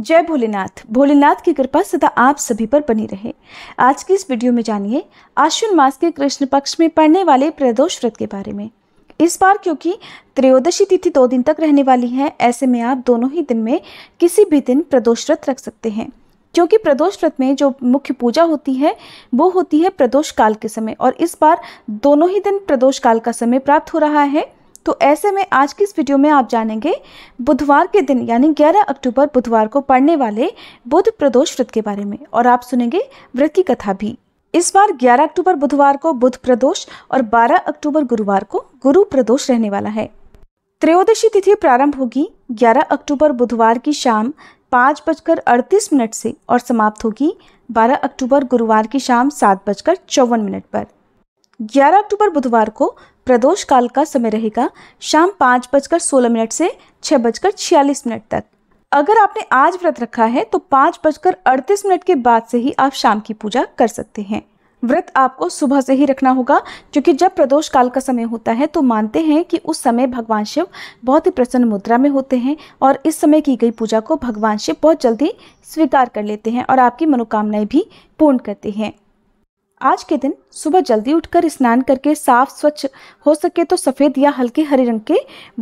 जय भोलेनाथ भोलेनाथ की कृपा सदा आप सभी पर बनी रहे आज की इस वीडियो में जानिए आश्विन मास के कृष्ण पक्ष में पड़ने वाले प्रदोष व्रत के बारे में इस बार क्योंकि त्रयोदशी तिथि दो दिन तक रहने वाली है ऐसे में आप दोनों ही दिन में किसी भी दिन प्रदोष व्रत रख सकते हैं क्योंकि प्रदोष व्रत में जो मुख्य पूजा होती है वो होती है प्रदोष काल के समय और इस बार दोनों ही दिन प्रदोष काल का समय प्राप्त हो रहा है तो ऐसे में आज की इस वीडियो में आप जानेंगे बुधवार के दिन यानी 11 अक्टूबर बुधवार को पढ़ने वाले बुध प्रदोष व्रत के बारे में और आप सुनेंगे व्रत की कथा भी इस बार 11 अक्टूबर बुधवार को बुध प्रदोष और 12 अक्टूबर गुरुवार को गुरु प्रदोष रहने वाला है त्रयोदशी तिथि प्रारंभ होगी 11 अक्टूबर बुधवार की शाम पाँच बजकर अड़तीस मिनट से और समाप्त होगी 12 अक्टूबर गुरुवार की शाम सात बजकर चौवन मिनट पर 11 अक्टूबर बुधवार को प्रदोष काल का समय रहेगा शाम पाँच बजकर सोलह मिनट से छः बजकर छियालीस मिनट तक अगर आपने आज व्रत रखा है तो पाँच बजकर अड़तीस मिनट के बाद से ही आप शाम की पूजा कर सकते हैं व्रत आपको सुबह से ही रखना होगा क्योंकि जब प्रदोष काल का समय होता है तो मानते हैं कि उस समय भगवान शिव बहुत ही प्रसन्न मुद्रा में होते हैं और इस समय की गई पूजा को भगवान शिव बहुत जल्दी स्वीकार कर लेते हैं और आपकी मनोकामनाएं भी पूर्ण करते हैं आज के दिन सुबह जल्दी उठकर स्नान करके साफ स्वच्छ हो सके तो सफ़ेद या हल्के हरे रंग के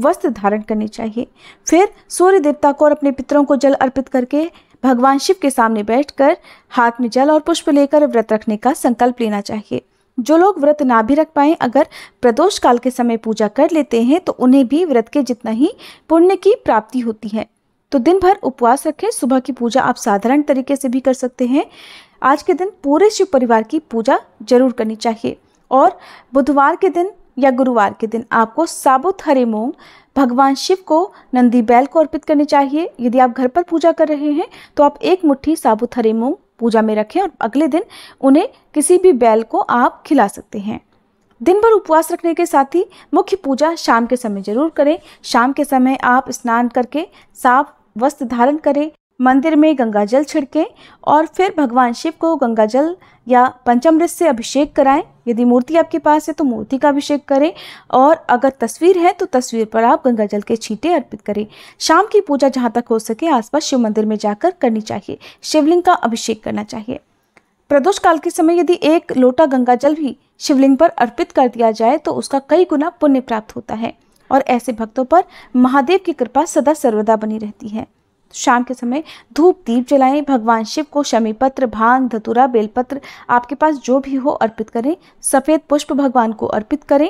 वस्त्र धारण करने चाहिए फिर सूर्य देवता को और अपने पितरों को जल अर्पित करके भगवान शिव के सामने बैठकर हाथ में जल और पुष्प लेकर व्रत रखने का संकल्प लेना चाहिए जो लोग व्रत ना भी रख पाए अगर प्रदोष काल के समय पूजा कर लेते हैं तो उन्हें भी व्रत के जितना ही पुण्य की प्राप्ति होती है तो दिन भर उपवास रखें सुबह की पूजा आप साधारण तरीके से भी कर सकते हैं आज के दिन पूरे शिव परिवार की पूजा जरूर करनी चाहिए और बुधवार के दिन या गुरुवार के दिन आपको साबुत हरे मूंग भगवान शिव को नंदी बैल को अर्पित करनी चाहिए यदि आप घर पर पूजा कर रहे हैं तो आप एक मुट्ठी साबुत हरे मूंग पूजा में रखें और अगले दिन उन्हें किसी भी बैल को आप खिला सकते हैं दिन भर उपवास रखने के साथ ही मुख्य पूजा शाम के समय जरूर करें शाम के समय आप स्नान करके साफ वस्त्र धारण करें मंदिर में गंगा जल छिड़कें और फिर भगवान शिव को गंगा जल या पंचमृत से अभिषेक कराएं यदि मूर्ति आपके पास है तो मूर्ति का अभिषेक करें और अगर तस्वीर है तो तस्वीर पर आप गंगा जल के छींटे अर्पित करें शाम की पूजा जहाँ तक हो सके आसपास शिव मंदिर में जाकर करनी चाहिए शिवलिंग का अभिषेक करना चाहिए प्रदोष काल के समय यदि एक लोटा गंगा जल भी शिवलिंग पर अर्पित कर दिया जाए तो उसका कई गुना पुण्य प्राप्त होता है और ऐसे भक्तों पर महादेव की कृपा सदा सर्वदा बनी रहती है शाम के समय धूप दीप जलाएं भगवान शिव को शमी पत्र भांग धतुरा बेलपत्र आपके पास जो भी हो अर्पित करें सफ़ेद पुष्प भगवान को अर्पित करें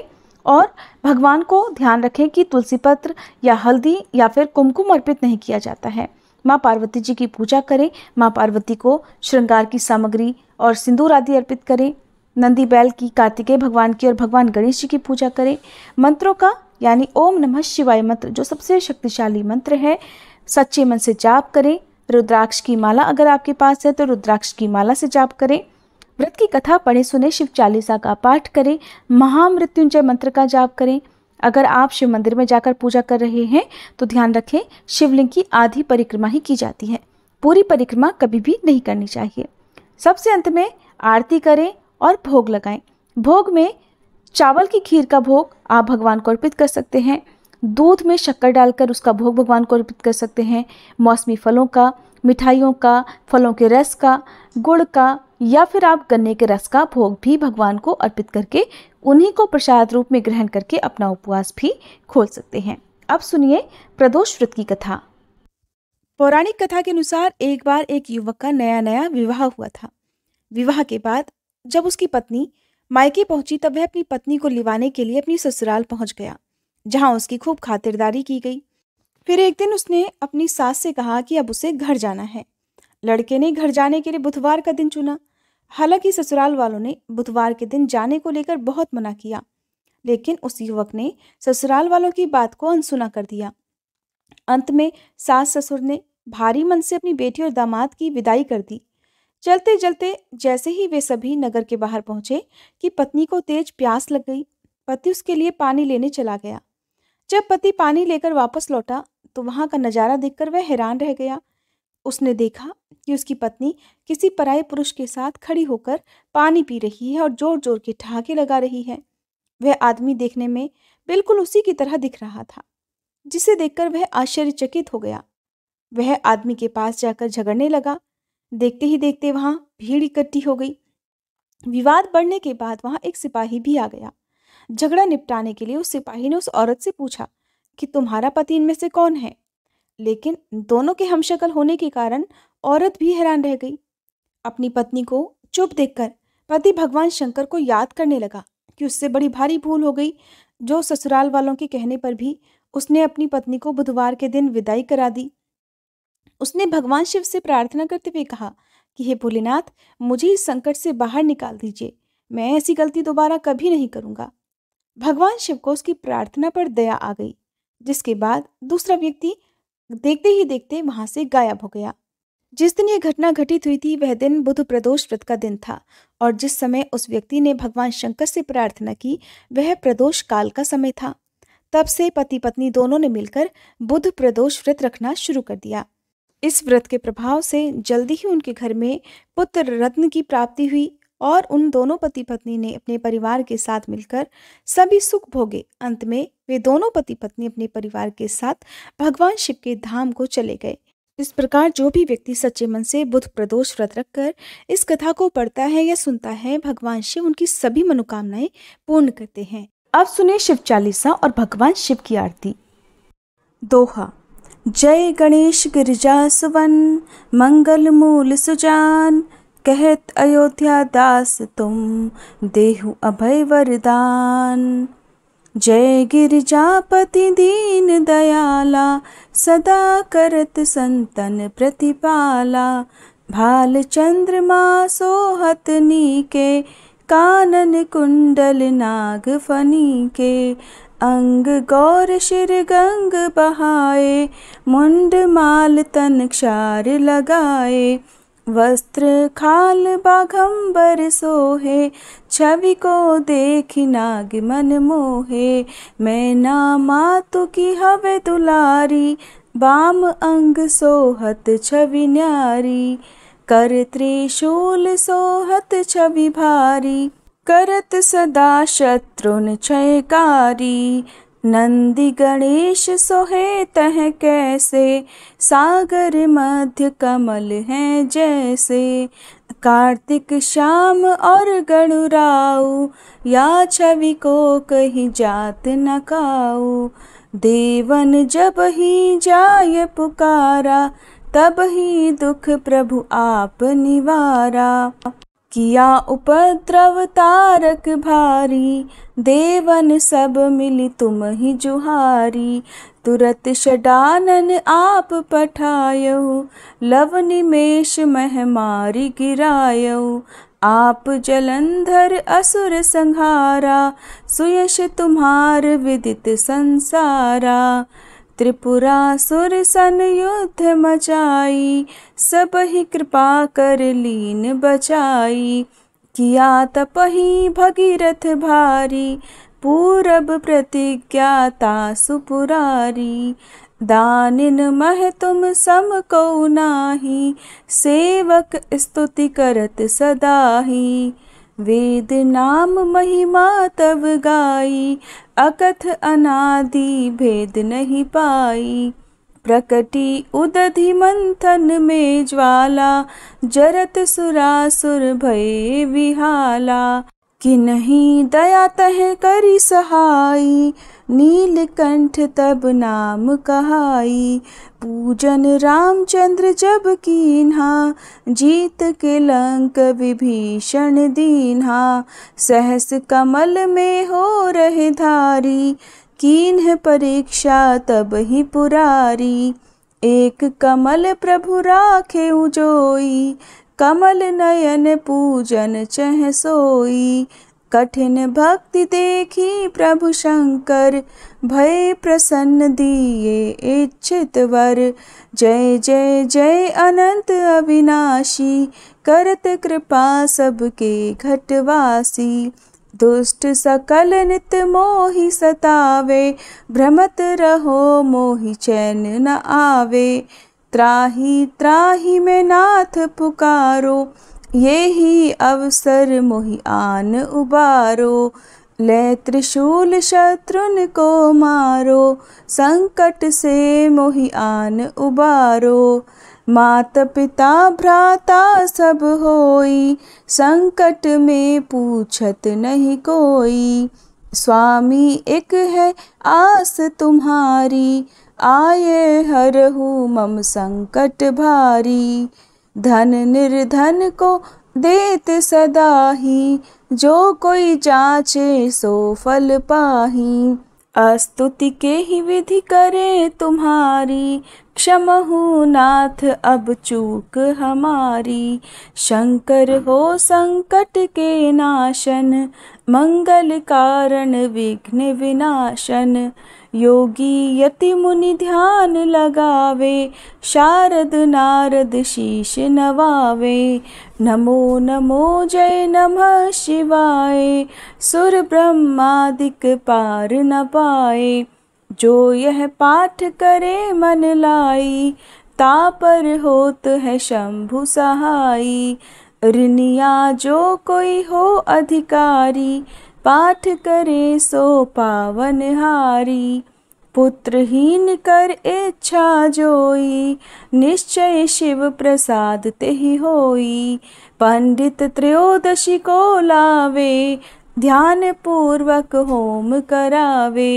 और भगवान को ध्यान रखें कि तुलसी पत्र या हल्दी या फिर कुमकुम अर्पित नहीं किया जाता है माँ पार्वती जी की पूजा करें माँ पार्वती को श्रृंगार की सामग्री और सिंदूर आदि अर्पित करें नंदी बैल की कार्तिकेय भगवान की और भगवान गणेश जी की पूजा करें मंत्रों का यानी ओम नमः शिवाय मंत्र जो सबसे शक्तिशाली मंत्र है सच्चे मन से जाप करें रुद्राक्ष की माला अगर आपके पास है तो रुद्राक्ष की माला से जाप करें व्रत की कथा पढ़े सुने शिव चालीसा का पाठ करें महामृत्युंजय मंत्र का जाप करें अगर आप शिव मंदिर में जाकर पूजा कर रहे हैं तो ध्यान रखें शिवलिंग की आधी परिक्रमा ही की जाती है पूरी परिक्रमा कभी भी नहीं करनी चाहिए सबसे अंत में आरती करें और भोग लगाएं भोग में चावल की खीर का भोग आप भगवान को अर्पित कर सकते हैं दूध में शक्कर डालकर उसका भोग भगवान को अर्पित कर सकते हैं मौसमी फलों का मिठाइयों का फलों के रस का गुड़ का या फिर आप गन्ने के रस का भोग भी भगवान को अर्पित करके उन्हीं को प्रसाद रूप में ग्रहण करके अपना उपवास भी खोल सकते हैं अब सुनिए प्रदोष व्रत की कथा पौराणिक कथा के अनुसार एक बार एक युवक का नया नया विवाह हुआ था विवाह के बाद जब उसकी पत्नी मायके पहुंची तब वह अपनी पत्नी को लिवाने के लिए अपनी ससुराल पहुंच गया जहां उसकी खूब खातिरदारी की गई फिर एक दिन उसने अपनी सास से कहा कि अब उसे घर जाना है लड़के ने घर जाने के लिए बुधवार का दिन चुना हालांकि ससुराल वालों ने बुधवार के दिन जाने को लेकर बहुत मना किया लेकिन उस युवक ने ससुराल वालों की बात को अनसुना कर दिया अंत में सास ससुर ने भारी मन से अपनी बेटी और दामाद की विदाई कर दी चलते चलते जैसे ही वे सभी नगर के बाहर पहुंचे कि पत्नी को तेज प्यास लग गई पति उसके लिए पानी लेने चला गया जब पति पानी लेकर वापस लौटा तो वहाँ का नज़ारा देखकर वह हैरान रह गया उसने देखा कि उसकी पत्नी किसी पराए पुरुष के साथ खड़ी होकर पानी पी रही है और जोर जोर के ठहाके लगा रही है वह आदमी देखने में बिल्कुल उसी की तरह दिख रहा था जिसे देखकर वह आश्चर्यचकित हो गया वह आदमी के पास जाकर झगड़ने लगा देखते ही देखते वहाँ भीड़ इकट्ठी हो गई विवाद बढ़ने के बाद वहाँ एक सिपाही भी आ गया झगड़ा निपटाने के लिए उस सिपाही ने उस औरत से पूछा कि तुम्हारा पति इनमें से कौन है लेकिन दोनों के हमशक्ल होने के कारण औरत भी हैरान रह गई अपनी पत्नी को चुप देखकर पति भगवान शंकर को याद करने लगा कि उससे बड़ी भारी भूल हो गई जो ससुराल वालों के कहने पर भी उसने अपनी पत्नी को बुधवार के दिन विदाई करा दी उसने भगवान शिव से प्रार्थना करते हुए कहा कि हे भोलेनाथ मुझे इस संकट से बाहर निकाल दीजिए मैं ऐसी गलती दोबारा कभी नहीं करूँगा भगवान शिव को उसकी प्रार्थना पर दया आ गई जिसके बाद दूसरा व्यक्ति देखते ही देखते वहां से गायब हो गया जिस दिन यह घटना घटित हुई थी वह दिन बुध प्रदोष व्रत का दिन था और जिस समय उस व्यक्ति ने भगवान शंकर से प्रार्थना की वह प्रदोष काल का समय था तब से पति पत्नी दोनों ने मिलकर बुध प्रदोष व्रत रखना शुरू कर दिया इस व्रत के प्रभाव से जल्दी ही उनके घर में पुत्र रत्न की प्राप्ति हुई और उन दोनों पति पत्नी ने अपने परिवार के साथ मिलकर सभी सुख भोगे अंत में वे दोनों पति पत्नी अपने परिवार के साथ भगवान शिव के धाम को चले गए इस प्रकार जो भी व्यक्ति सच्चे मन से बुद्ध प्रदोष व्रत रखकर इस कथा को पढ़ता है या सुनता है भगवान शिव उनकी सभी मनोकामनाएं पूर्ण करते हैं अब सुने शिव चालीसा और भगवान शिव की आरती दोहा जय गणेश गिरिजा सुवन मंगल मूल सुजान कहत अयोध्या दास तुम देहु अभय वरदान जय गिरिजापति दीन दयाला सदा करत संतन प्रतिपाला भाल चंद्रमा सोहत नीके कानन कुंडल नाग फनी के अंग गौर शिर गंग बहाए मुंड माल तन क्षार लगाए वस्त्र खाल बाघम्बर सोहे छवि को देख नाग मन मोहे मै ना मातु की हवे दुलारी बाम अंग सोहत छवि न्यारी कर त्रिशूल सोहत छवि भारी करत सदा शत्रुन छयकारी नंदी गणेश सोहे तह कैसे सागर मध्य कमल हैं जैसे कार्तिक श्याम और गणुराओ या छवि को कहीं जात न काऊ देवन जब ही जाय पुकारा तब ही दुख प्रभु आप निवारा किया उपद्रव तारक भारी देवन सब मिली तुम ही जुहारी तुरत षडानन आप पठायऊ लव निमेश महमारी गिरायो आप जलंधर असुर संहारा सुयश तुम्हार विदित संसारा सुर सन युद्ध मचाई सब ही कृपा कर लीन बचाई किया तपही भगीरथ भारी पूरब प्रतिज्ञाता सुपुरारी दानिन मह तुम सम को नाही सेवक स्तुति करत सदाही वेद नाम महिमा तब गाई अकथ अनादि भेद नहीं पाई प्रकटी उदधि मंथन में ज्वाला जरत सुरासुर भय विहाला कि नहीं दया तह करी सहाई नीलकंठ तब नाम कहाई पूजन रामचंद्र जब कीन्हा जीत के लंक विभीषण दीन्हा सहस कमल में हो रहे धारी कीन्ह परीक्षा तब ही पुरारी एक कमल प्रभु राखे उजोई कमल नयन पूजन चह सोई कठिन भक्ति देखी प्रभु शंकर भय प्रसन्न दिए इच्छित वर जय जय जय अनंत अविनाशी करत कृपा सबके घटवासी दुष्ट सकल नित मोहि सतावे भ्रमत रहो मोहि चैन न आवे त्राही त्राही में नाथ पुकारो ये ही अवसर मोहि आन उबारो ले त्रिशूल शत्रुन को मारो संकट से मोहि आन उबारो मात पिता भ्राता सब होई संकट में पूछत नहीं कोई स्वामी एक है आस तुम्हारी आये हर हरहु मम संकट भारी धन निर्धन को देत सदा ही जो कोई जाचे सो फल पाही अस्तुति के ही विधि करे तुम्हारी क्षम हो नाथ अब चूक हमारी शंकर हो संकट के नाशन मंगल कारण विघ्न विनाशन योगी यति मुनि ध्यान लगावे शारद नारद शीश नवावे नमो नमो जय नमः शिवाय सुर ब्रह्मादिक पार न पाए जो यह पाठ करे मन लाई तापर होत है शंभु सहाई ऋणिया जो कोई हो अधिकारी पाठ करे सो पावन हारी पुत्रहीन कर इच्छा जोई निश्चय शिव प्रसाद तेहि होई पंडित त्रयोदशी को लावे ध्यान पूर्वक होम करावे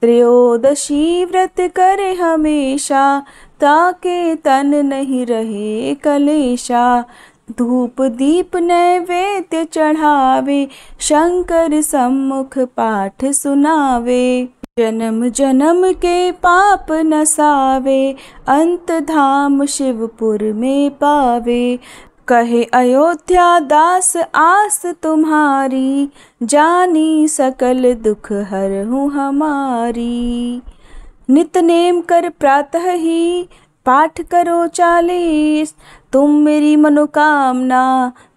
त्रयोदशी व्रत करे हमेशा ताके तन नहीं रहे कलेशा धूप दीप नैवेद्य चढ़ावे शंकर सम्मुख पाठ सुनावे जन्म जन्म के पाप नसावे अंत धाम शिवपुर में पावे कहे अयोध्या दास आस तुम्हारी जानी सकल दुख हर हूँ हमारी नित नेम कर प्रातः ही पाठ करो चालीस तुम मेरी मनोकामना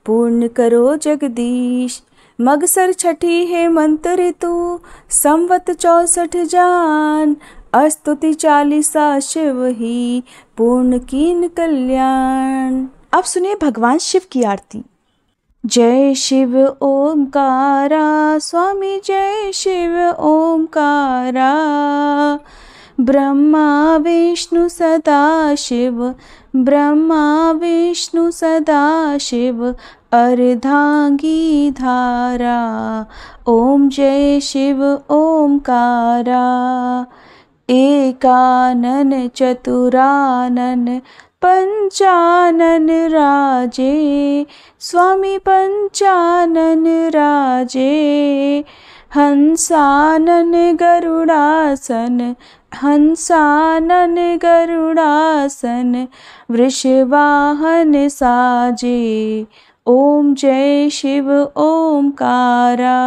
पूर्ण करो जगदीश मगसर छठी है मंत्र ऋतु संवत चौसठ जान अस्तुति चालीसा शिव ही पूर्ण कीन कल्याण अब सुनिए भगवान शिव की आरती जय शिव ओंकारा स्वामी जय शिव ओंकारा ब्रह्मा विष्णु सदा शिव ब्रह्मा विष्णु सदा शिव अर्धाङ्गी धारा ओम जय शिव कारा एकानन चतुरानन पञ्चानन राजे स्वामी पञ्चानन राजे हंसानन गरुडासन हंसानन गरुडासन वृषवाहन साजे ओम जय शिव कारा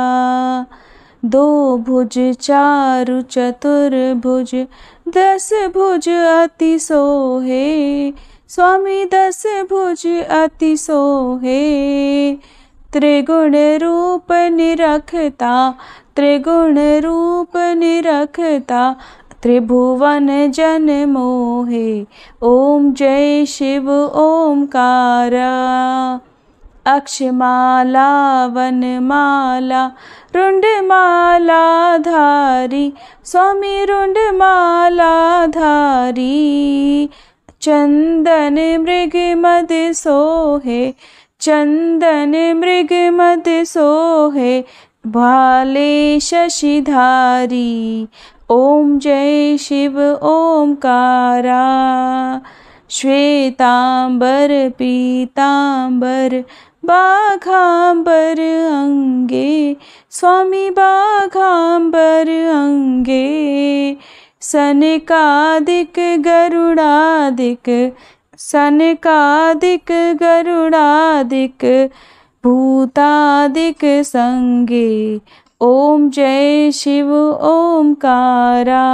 दो भुज चारु चतुर्भुज दस भुज अति सोहे स्वामी दस भुज अति सोहे त्रिगुणरूपरखता त्रिगुणरूप निरखता त्रिभुवन जन मोहे ओम जय शिव अक्षमाला वनमाला रुण्डमाला धारी स्वामी रुण्डमाला धारी चन्दन मृगमद सोहे चंदन मृग मत सोहे भाले शशिधारी ओम जय शिव ओंकारा श्वेतांबर पीतांबर बाघांबर अंगे स्वामी बाघांबर अंगे सनकादिक गरुड़ादिक सनकादिक गरुड़ादिक भूतादिक संगे ओम जय शिव ओमकारा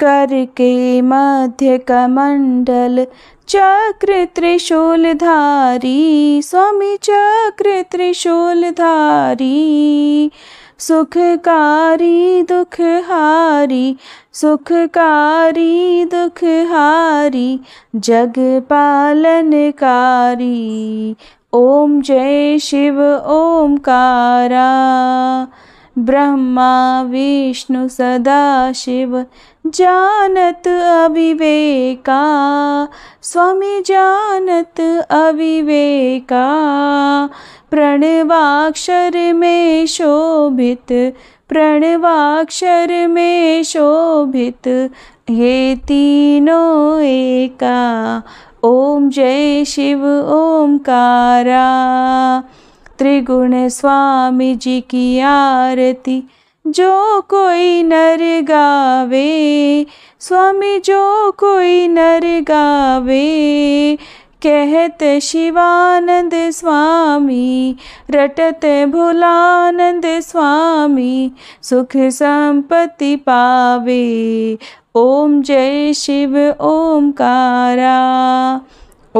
करके मध्य कमंडल चक्र त्रिशूलधारी स्वामी चक्र त्रिशूलधारी सुखकारी दुखहारी सुखकारी दुखहारी जग पालनकारी ओम जय शिव ओंकारा ब्रह्मा विष्णु सदा शिव जानत अविवेका स्वामी जानत अविवेका प्रणवाक्षर में शोभित प्रणवाक्षर में शोभित ये तीनों एका ओम जय शिव ओंकारा त्रिगुण स्वामी जी की आरती जो कोई नर गावे स्वामी जो कोई नर गावे कहते शिवानंद स्वामी रटते भुलानंद स्वामी सुख संपत्ति पावे ओम जय शिव कारा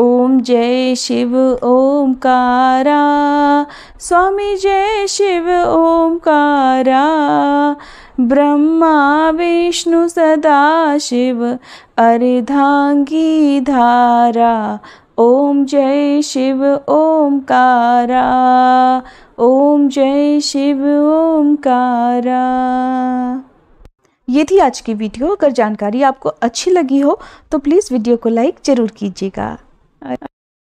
ओम जय शिव कारा स्वामी जय शिव ओमकारा ब्रह्मा विष्णु सदा शिव अरिधांगी धारा ओम जय शिव कारा ओम जय शिव कारा ये थी आज की वीडियो अगर जानकारी आपको अच्छी लगी हो तो प्लीज़ वीडियो को लाइक ज़रूर कीजिएगा